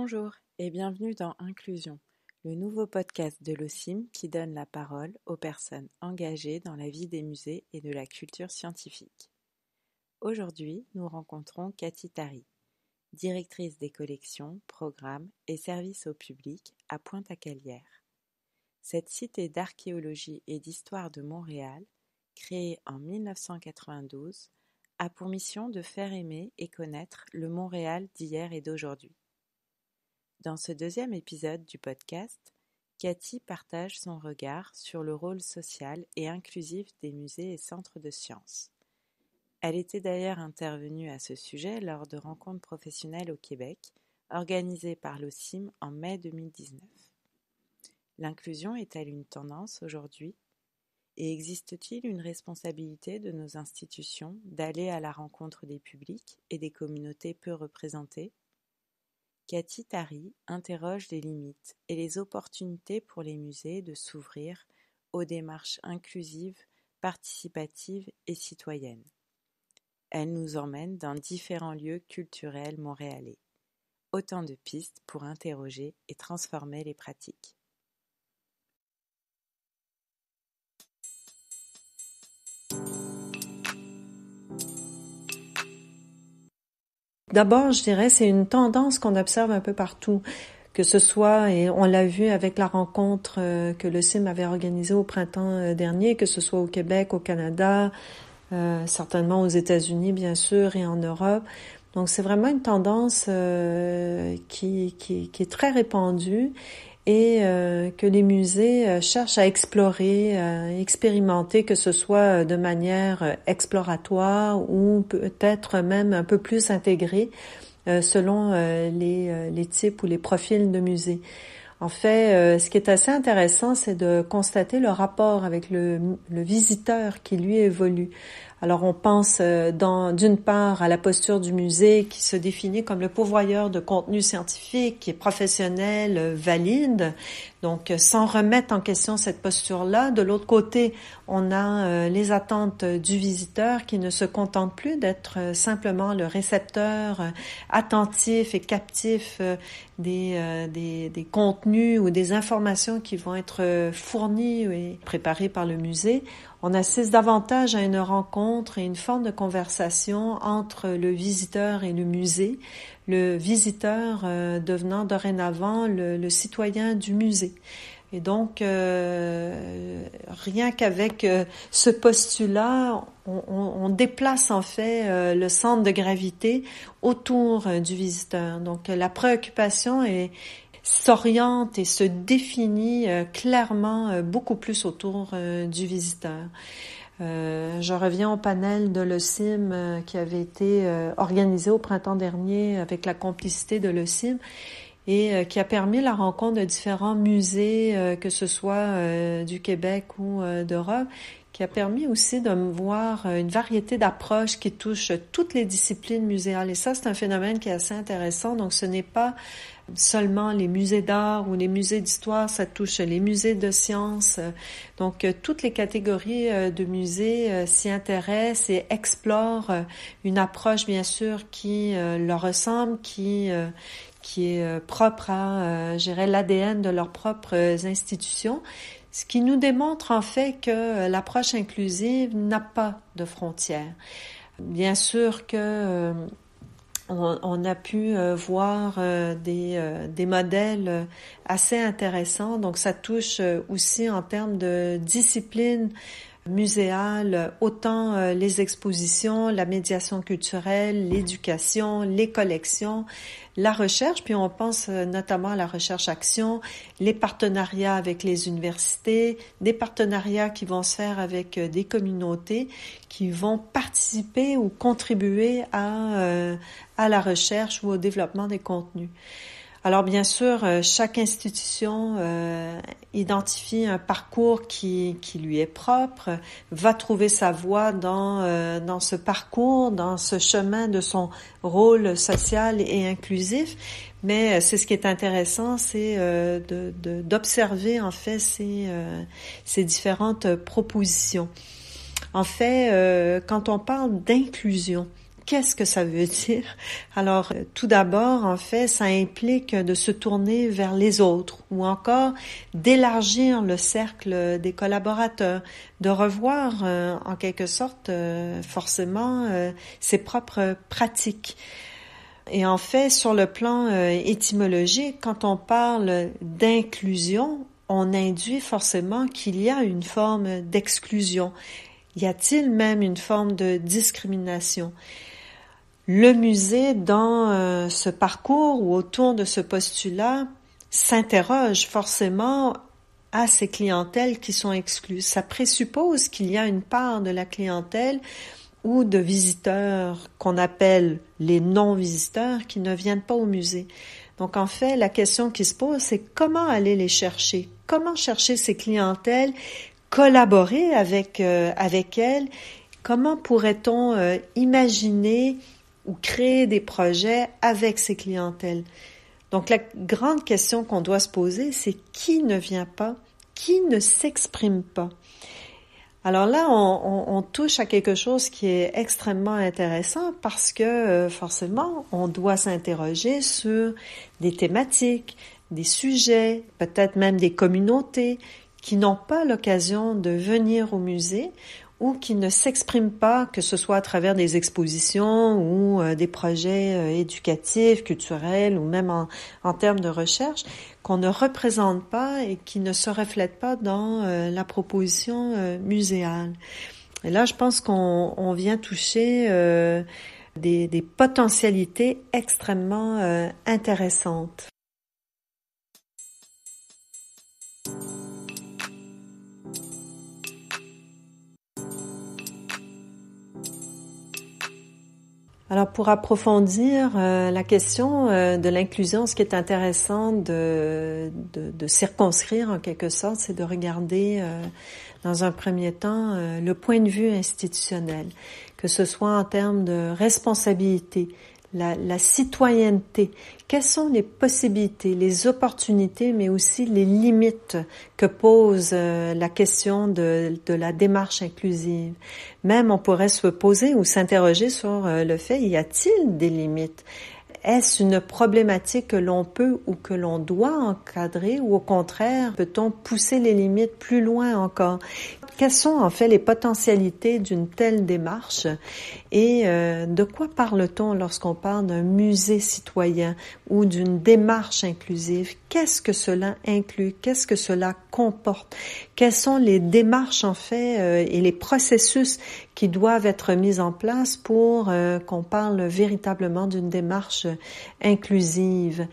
Bonjour et bienvenue dans Inclusion, le nouveau podcast de l'OCIM qui donne la parole aux personnes engagées dans la vie des musées et de la culture scientifique. Aujourd'hui, nous rencontrons Cathy Tari, directrice des collections, programmes et services au public à Pointe-à-Calière. Cette cité d'archéologie et d'histoire de Montréal, créée en 1992, a pour mission de faire aimer et connaître le Montréal d'hier et d'aujourd'hui. Dans ce deuxième épisode du podcast, Cathy partage son regard sur le rôle social et inclusif des musées et centres de sciences. Elle était d'ailleurs intervenue à ce sujet lors de rencontres professionnelles au Québec, organisées par l'OCIM en mai 2019. L'inclusion est-elle une tendance aujourd'hui Et existe-t-il une responsabilité de nos institutions d'aller à la rencontre des publics et des communautés peu représentées Cathy Tari interroge les limites et les opportunités pour les musées de s'ouvrir aux démarches inclusives, participatives et citoyennes. Elle nous emmène dans différents lieux culturels montréalais. Autant de pistes pour interroger et transformer les pratiques. D'abord, je dirais, c'est une tendance qu'on observe un peu partout que ce soit, et on l'a vu avec la rencontre euh, que le CIM avait organisée au printemps euh, dernier, que ce soit au Québec, au Canada, euh, certainement aux États-Unis, bien sûr, et en Europe. Donc c'est vraiment une tendance qui, qui, qui, est très répandue et euh, que les musées euh, cherchent à explorer, euh, expérimenter, que ce soit de manière exploratoire ou peut-être même un peu plus intégrée selon les, types ou les profils de musées. En fait, ce qui est assez intéressant, c'est de constater le rapport avec le visiteur qui lui évolue. Alors on pense euh, d'une part à la posture du musée qui se définit comme le pourvoyeur de contenus scientifiques et professionnels euh, valides. donc euh, sans remettre en question cette posture-là. De l'autre côté, on a les attentes du visiteur qui ne se contente plus d'être simplement le récepteur attentif et captif des, des, des contenus ou des informations qui vont être fournies et préparées par le musée. On assiste davantage à une rencontre et une forme de conversation entre le visiteur et le musée, le visiteur euh, devenant dorénavant le, citoyen du musée. Et donc, euh, rien qu'avec euh, ce postulat, on, déplace en fait le centre de gravité autour du visiteur. Donc, la préoccupation est, s'oriente et se définit euh, clairement euh, beaucoup plus autour euh, du visiteur. Euh, je reviens au panel de l'OCIM euh, qui avait été organisé au printemps dernier avec la complicité de l'OCIM et qui a permis la rencontre de différents musées, que ce soit du Québec ou d'Europe, qui a permis aussi de voir une variété d'approches qui touchent toutes les disciplines muséales. Et ça, c'est un phénomène qui est assez intéressant. Donc, ce n'est pas seulement les musées d'art ou les musées d'histoire, ça touche les musées de sciences. Donc, euh, toutes les catégories euh, de musées euh, s'y intéressent et explorent une approche, bien sûr, qui leur ressemble, qui, qui est propre à, gérer l'ADN de leurs propres institutions. Ce qui nous démontre en fait que l'approche inclusive n'a pas de frontières. Bien sûr que on, a pu euh, voir euh, des, euh, des, modèles assez intéressants. Donc, ça touche aussi en termes de discipline, muséales, autant euh, les expositions, la médiation culturelle, l'éducation, les collections, la recherche, puis on pense euh, notamment à la recherche-action, les partenariats avec les universités, des partenariats qui vont se faire avec euh, des communautés qui vont participer ou contribuer à, à la recherche ou au développement des contenus. Alors bien sûr, euh, chaque institution euh, identifie un parcours qui, lui est propre, va trouver sa voie dans, euh, dans ce parcours, dans ce chemin de son rôle social et inclusif. Mais c'est ce qui est intéressant, c'est euh, d'observer de, en fait ces, ces différentes propositions. En fait, quand on parle d'inclusion, qu'est-ce que ça veut dire Alors, euh, tout d'abord, en fait, ça implique de se tourner vers les autres ou encore d'élargir le cercle des collaborateurs, de revoir euh, en quelque sorte euh, forcément ses propres pratiques. Et en fait, sur le plan étymologique, quand on parle d'inclusion, on induit forcément qu'il y a une forme d'exclusion. Y a-t-il même une forme de discrimination le musée, dans euh, ce parcours ou autour de ce postulat, s'interroge forcément à ces clientèles qui sont exclues. Ça présuppose qu'il y a une part de la clientèle ou de visiteurs qu'on appelle les non-visiteurs qui ne viennent pas au musée. Donc en fait, la question qui se pose, c'est comment aller les chercher, comment chercher ces clientèles, collaborer avec, euh, avec elles, comment pourrait-on euh, imaginer ou créer des projets avec ses clientèles. Donc la grande question qu'on doit se poser, c'est qui ne vient pas, qui ne s'exprime pas. Alors là, on, touche à quelque chose qui est extrêmement intéressant parce que euh, forcément, on doit s'interroger sur des thématiques, des sujets, peut-être même des communautés qui n'ont pas l'occasion de venir au musée ou qui ne s'expriment pas, que ce soit à travers des expositions ou euh, des projets euh, éducatifs, culturels ou même en, termes de recherche, qu'on ne représente pas et qui ne se reflètent pas dans euh, la proposition muséale. Et là, je pense qu'on vient toucher des, potentialités extrêmement intéressantes. Alors pour approfondir euh, la question euh, de l'inclusion, ce qui est intéressant de, de, circonscrire en quelque sorte, c'est de regarder euh, dans un premier temps le point de vue institutionnel, que ce soit en termes de responsabilité, la, citoyenneté. Quelles sont les possibilités, les opportunités, mais aussi les limites que pose euh, la question de, la démarche inclusive? Même on pourrait se poser ou s'interroger sur euh, le fait, y a-t-il des limites? Est-ce une problématique que l'on peut ou que l'on doit encadrer ou au contraire peut-on pousser les limites plus loin encore Quelles sont en fait les potentialités d'une telle démarche et euh, de quoi parle-t-on lorsqu'on parle d'un musée citoyen ou d'une démarche inclusive Qu'est-ce que cela inclut Qu'est-ce que cela comporte Quelles sont les démarches en fait euh, et les processus qui doivent être mis en place pour euh, qu'on parle véritablement d'une démarche inclusive.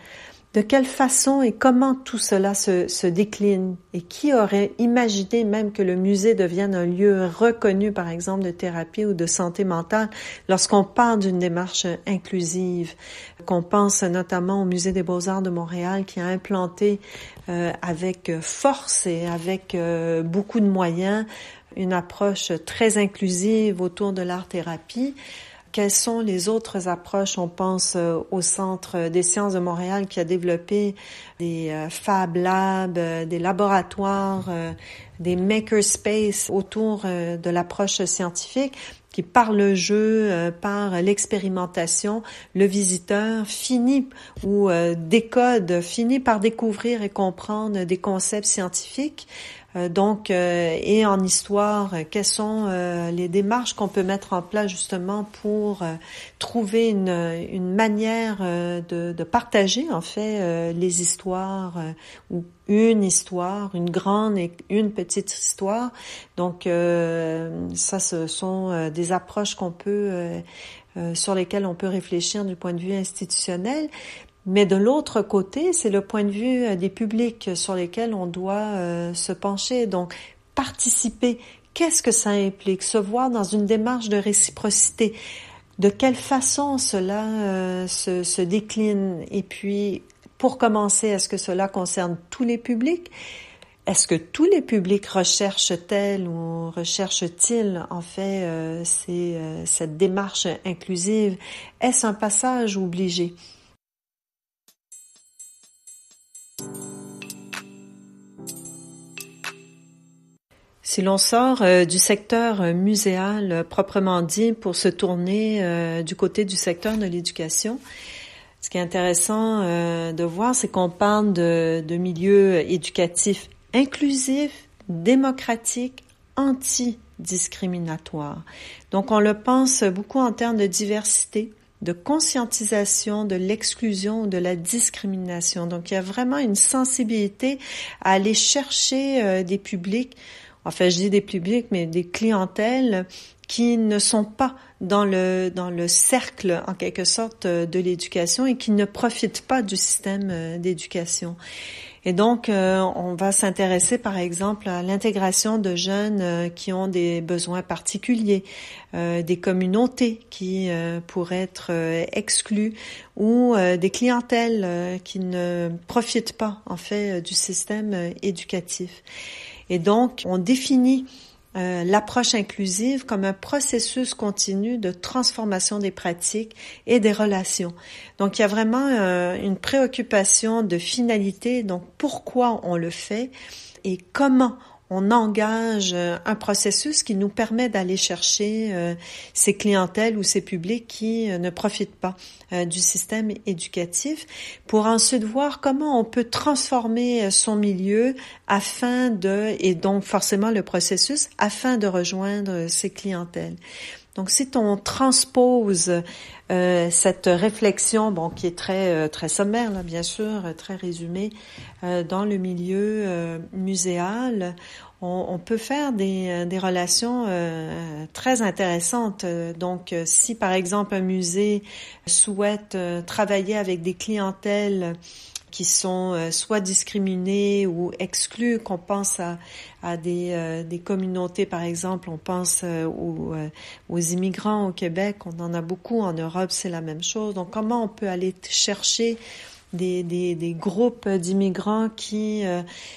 De quelle façon et comment tout cela se, décline et qui aurait imaginé même que le musée devienne un lieu reconnu, par exemple, de thérapie ou de santé mentale lorsqu'on parle d'une démarche inclusive, qu'on pense notamment au musée des beaux-arts de Montréal qui a implanté euh, avec force et avec euh, beaucoup de moyens une approche très inclusive autour de l'art-thérapie. Quelles sont les autres approches? On pense euh, au Centre des sciences de Montréal qui a développé des euh, Fab Labs, euh, des laboratoires, des makerspace autour de l'approche scientifique qui par le jeu, par l'expérimentation, le visiteur finit ou décode, finit par découvrir et comprendre des concepts scientifiques. Euh, donc, euh, et en histoire, quelles sont euh, les démarches qu'on peut mettre en place justement pour trouver une, manière de, de, partager en fait les histoires ou une histoire, une grande et une petite histoire. Donc, ça, ce sont des approches qu'on peut sur lesquelles on peut réfléchir du point de vue institutionnel, mais de l'autre côté, c'est le point de vue euh, des publics sur lesquels on doit euh, se pencher. Donc, participer, qu'est-ce que ça implique Se voir dans une démarche de réciprocité. De quelle façon cela euh, se, décline Et puis, pour commencer, est-ce que cela concerne tous les publics est-ce que tous les publics recherchent-elles ou recherchent-ils en fait cette démarche inclusive Est-ce un passage obligé Si l'on sort euh, du secteur euh, muséal euh, proprement dit pour se tourner du côté du secteur de l'éducation, ce qui est intéressant de voir, c'est qu'on parle de, de milieux éducatifs inclusifs, démocratiques, antidiscriminatoires. Donc on le pense beaucoup en termes de diversité de conscientisation de l'exclusion de la discrimination. Donc il y a vraiment une sensibilité à aller chercher des publics fait, je dis des publics, mais des clientèles qui ne sont pas dans le, dans le cercle, en quelque sorte, de l'éducation et qui ne profitent pas du système euh, d'éducation. Et donc, euh, on va s'intéresser, par exemple, à l'intégration de jeunes euh, qui ont des besoins particuliers, des communautés qui pourraient être exclues ou des clientèles qui ne profitent pas, en fait, du système éducatif. Et donc, on définit euh, l'approche inclusive comme un processus continu de transformation des pratiques et des relations. Donc il y a vraiment euh, une préoccupation de finalité, donc pourquoi on le fait et comment on engage euh, un processus qui nous permet d'aller chercher euh, ces clientèles ou ces publics qui euh, ne profitent pas du système éducatif pour ensuite voir comment on peut transformer son milieu afin de, et donc forcément le processus, afin de rejoindre ces clientèles. Donc, si on transpose euh, cette réflexion, bon, qui est très euh, très sommaire là, bien sûr, euh, très résumée, dans le milieu muséal, on, on, peut faire des, des relations très intéressantes. Donc, si par exemple un musée souhaite travailler avec des clientèles qui sont euh, soit discriminés ou exclus, qu'on pense à, euh, des, communautés, par exemple, on pense euh, aux, immigrants au Québec, on en a beaucoup, en Europe c'est la même chose. Donc comment on peut aller chercher des groupes d'immigrants qui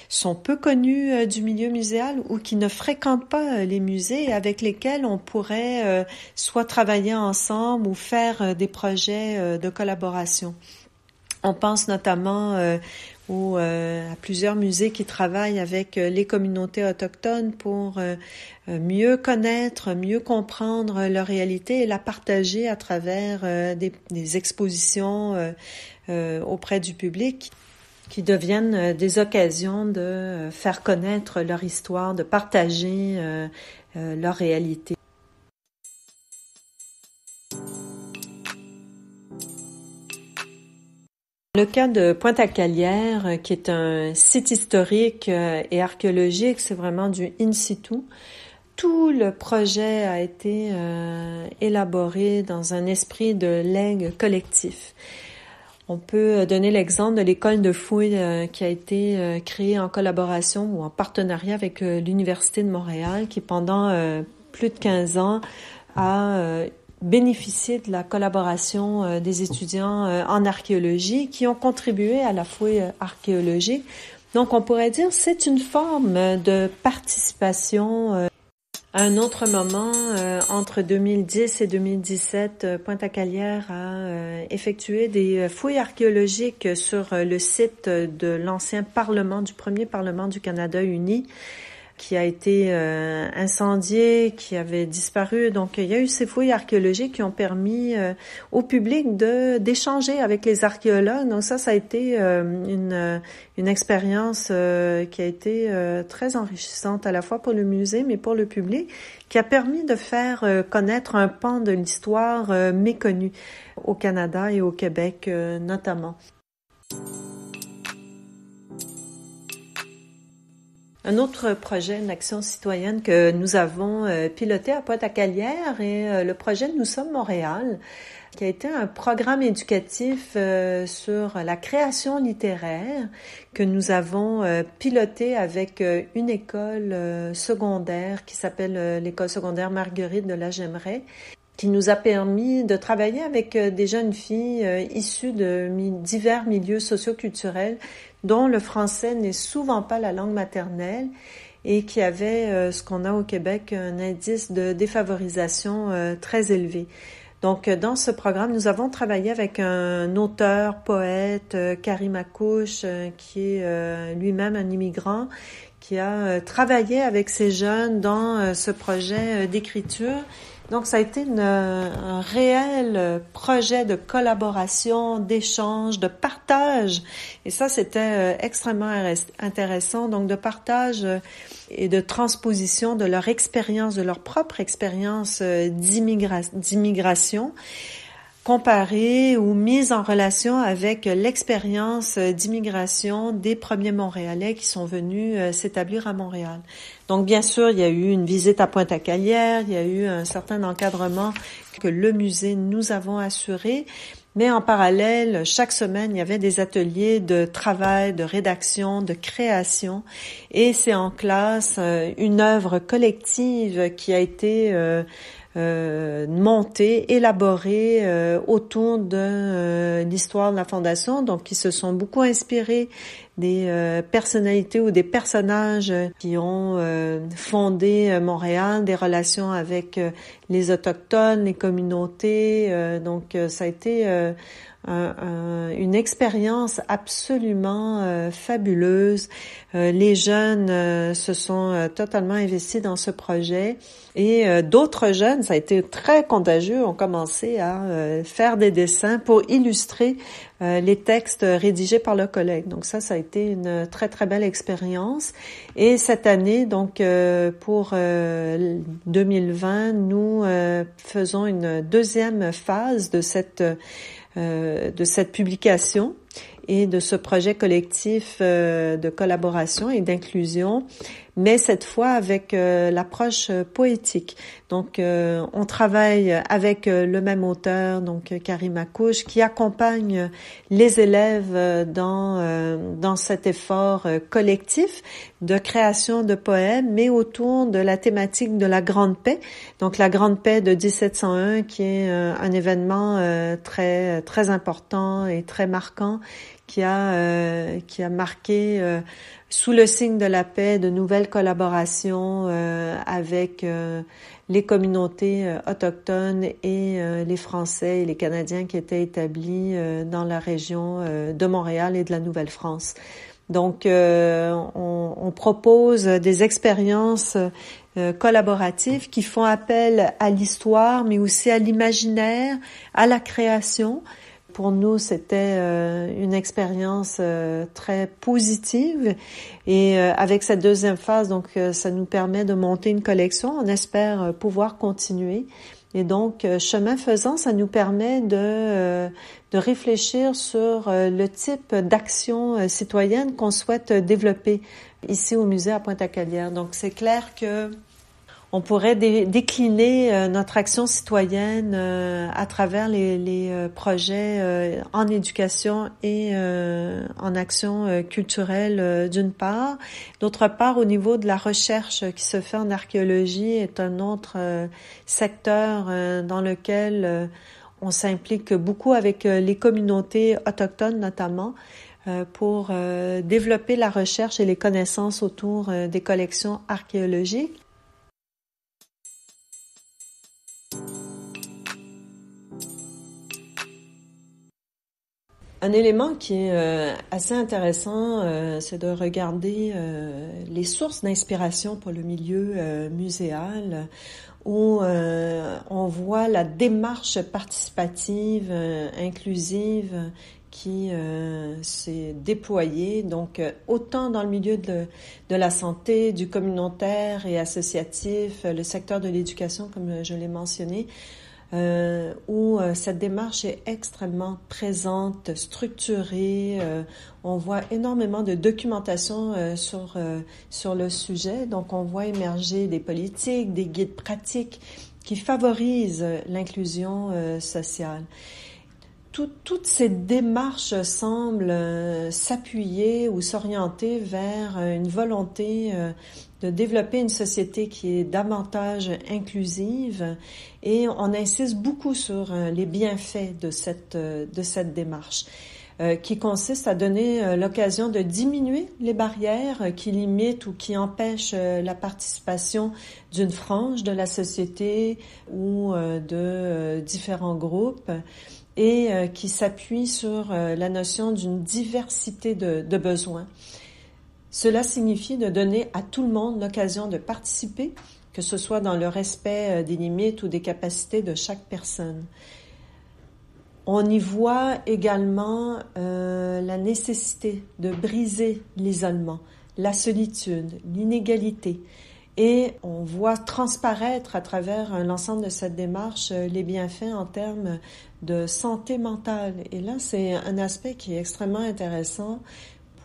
sont peu connus du milieu muséal ou qui ne fréquentent pas les musées avec lesquels on pourrait soit travailler ensemble ou faire des projets de collaboration. On pense notamment euh, euh, à plusieurs musées qui travaillent avec euh, les communautés autochtones pour mieux connaître, mieux comprendre leur réalité et la partager à travers des, expositions auprès du public qui deviennent des occasions de faire connaître leur histoire, de partager leur réalité. Le cas de Pointe-à-Calière, euh, qui est un site historique euh, et archéologique, c'est vraiment du in situ. Tout le projet a été euh, élaboré dans un esprit de legs collectif. On peut donner l'exemple de l'école de fouilles qui a été créée en collaboration ou en partenariat avec l'Université de Montréal, qui pendant plus de 15 ans a bénéficier de la collaboration euh, des étudiants euh, en archéologie qui ont contribué à la fouille euh, archéologique. Donc, on pourrait dire c'est une forme de participation. À un autre moment, entre 2010 et 2017, Pointe-à-Calière a effectué des fouilles archéologiques sur le site de l'ancien Parlement, du premier Parlement du Canada uni qui a été euh, incendié, qui avait disparu. Donc, il y a eu ces fouilles archéologiques qui ont permis euh, au public de d'échanger avec les archéologues. Donc, ça, ça a été euh, une, une expérience euh, qui a été très enrichissante à la fois pour le musée, mais pour le public, qui a permis de faire connaître un pan de l'histoire méconnue au Canada et au Québec notamment. Un autre projet, d'action citoyenne que nous avons euh, piloté à Pointe-à-Calière est euh, le projet Nous sommes Montréal, qui a été un programme éducatif euh, sur la création littéraire que nous avons piloté avec une école secondaire qui s'appelle l'école secondaire Marguerite de la Gémerais, qui nous a permis de travailler avec euh, des jeunes filles euh, issues de divers milieux socioculturels dont le français n'est souvent pas la langue maternelle et qui avaient euh, ce qu'on a au Québec un indice de défavorisation très élevé. Donc, dans ce programme, nous avons travaillé avec un auteur, poète, Karim Akouche, qui est lui-même un immigrant, qui a travaillé avec ces jeunes dans ce projet d'écriture donc, ça a été un réel projet de collaboration, d'échange, de partage. Et ça, c'était euh, extrêmement intéressant. Donc, de partage euh, et de transposition de leur expérience, de leur propre expérience euh, d'immigration comparée ou mise en relation avec l'expérience d'immigration des premiers Montréalais qui sont venus euh, s'établir à Montréal. Donc, bien sûr, il y a eu une visite à Pointe-à-Calière, il y a eu un certain encadrement que le musée nous avons assuré, mais en parallèle, chaque semaine, il y avait des ateliers de travail, de rédaction, de création. Et c'est en classe euh, une œuvre collective qui a été euh, euh, élaboré euh, autour de euh, l'histoire de la fondation, donc qui se sont beaucoup inspirés des euh, personnalités ou des personnages qui ont fondé Montréal, des relations avec les autochtones, les communautés. donc ça a été une expérience absolument euh, fabuleuse. Euh, les jeunes euh, se sont totalement investis dans ce projet et d'autres jeunes, ça a été très contagieux, ont commencé à faire des dessins pour illustrer les textes rédigés par leurs collègues. Donc ça, ça a été une très très belle expérience. Et cette année, donc pour 2020, nous faisons une deuxième phase de cette euh, de cette publication et de ce projet collectif euh, de collaboration et d'inclusion, mais cette fois avec euh, l'approche poétique. Donc, euh, on travaille avec euh, le même auteur, donc euh, Karim Akouche, qui accompagne les élèves dans, dans cet effort collectif de création de poèmes, mais autour de la thématique de la Grande Paix. Donc, la Grande Paix de 1701, qui est un événement très, très important et très marquant qui a qui a marqué sous le signe de la paix de nouvelles collaborations avec les communautés euh, autochtones et euh, les Français et les Canadiens qui étaient établis euh, dans la région de Montréal et de la Nouvelle-France. Donc, on, propose des expériences collaboratives qui font appel à l'histoire, mais aussi à l'imaginaire, à la création, pour nous, c'était euh, une expérience euh, très positive. Et euh, avec cette deuxième phase, donc, ça nous permet de monter une collection. On espère pouvoir continuer. Et donc, chemin faisant, ça nous permet de, de réfléchir sur le type d'action citoyenne qu'on souhaite développer ici au musée à Pointe-à-Calière. Donc, c'est clair que on pourrait décliner euh, notre action citoyenne euh, à travers les, les euh, projets en éducation et en action culturelle d'une part. D'autre part, au niveau de la recherche qui se fait en archéologie est un autre secteur dans lequel on s'implique beaucoup avec les communautés autochtones notamment pour développer la recherche et les connaissances autour des collections archéologiques. Un élément qui est euh, assez intéressant, euh, c'est de regarder euh, les sources d'inspiration pour le milieu muséal où on voit la démarche participative, inclusive qui s'est déployée, donc autant dans le milieu de, de, la santé, du communautaire et associatif, le secteur de l'éducation, comme je l'ai mentionné, euh, où euh, cette démarche est extrêmement présente, structurée. Euh, on voit énormément de documentation euh, sur, sur le sujet. Donc, on voit émerger des politiques, des guides pratiques qui favorisent l'inclusion sociale. toutes ces démarches semblent s'appuyer ou s'orienter vers une volonté de développer une société qui est davantage inclusive et on insiste beaucoup sur euh, les bienfaits de cette, euh, de cette démarche euh, qui consiste à donner l'occasion de diminuer les barrières qui limitent ou qui empêchent la participation d'une frange de la société ou de différents groupes et qui s'appuie sur la notion d'une diversité de, de besoins. Cela signifie de donner à tout le monde l'occasion de participer, que ce soit dans le respect euh, des limites ou des capacités de chaque personne. On y voit également euh, la nécessité de briser l'isolement, la solitude, l'inégalité. Et on voit transparaître à travers euh, l'ensemble de cette démarche les bienfaits en termes de santé mentale. Et là, c'est un aspect qui est extrêmement intéressant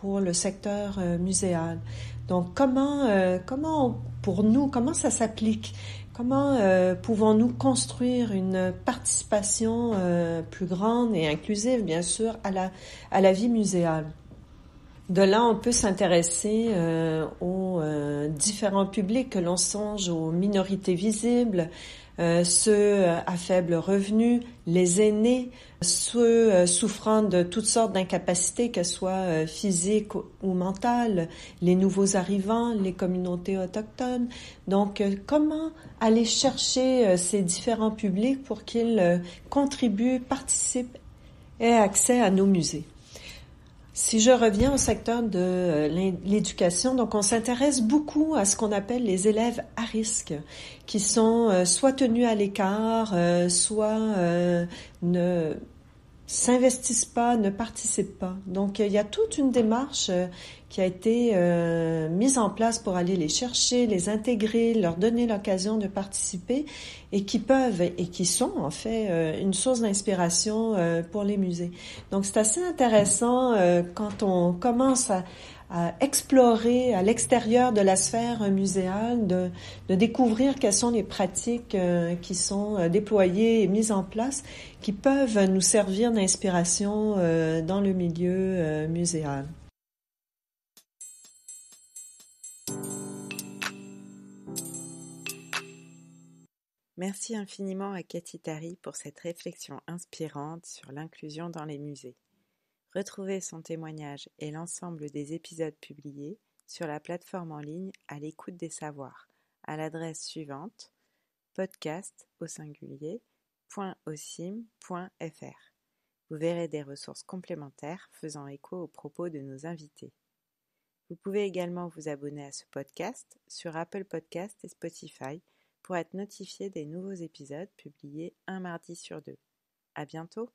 pour le secteur euh, muséal. Donc comment, euh, comment pour nous, comment ça s'applique Comment euh, pouvons-nous construire une participation plus grande et inclusive, bien sûr, à la, à la vie muséale De là, on peut s'intéresser aux différents publics, que l'on songe aux minorités visibles, euh, ceux euh, à faible revenu, les aînés, ceux euh, souffrant de toutes sortes d'incapacités, que ce soit physiques ou mentales, les nouveaux arrivants, les communautés autochtones. Donc, comment aller chercher ces différents publics pour qu'ils contribuent, participent et aient accès à nos musées? Si je reviens au secteur de euh, l'éducation, donc on s'intéresse beaucoup à ce qu'on appelle les élèves à risque, qui sont euh, soit tenus à l'écart, euh, soit ne s'investissent pas, ne participent pas. Donc, euh, il y a toute une démarche euh, qui a été euh, mise en place pour aller les chercher, les intégrer, leur donner l'occasion de participer et qui peuvent et qui sont en fait une source d'inspiration pour les musées. Donc, c'est assez intéressant quand on commence à, à explorer à l'extérieur de la sphère muséale, de, découvrir quelles sont les pratiques euh, qui sont euh, déployées et mises en place, qui peuvent nous servir d'inspiration euh, dans le milieu muséal. Merci infiniment à Cathy Tari pour cette réflexion inspirante sur l'inclusion dans les musées. Retrouvez son témoignage et l'ensemble des épisodes publiés sur la plateforme en ligne À l'écoute des savoirs à l'adresse suivante podcast au Vous verrez des ressources complémentaires faisant écho aux propos de nos invités. Vous pouvez également vous abonner à ce podcast sur Apple Podcast et Spotify pour être notifié des nouveaux épisodes publiés un mardi sur deux. À bientôt!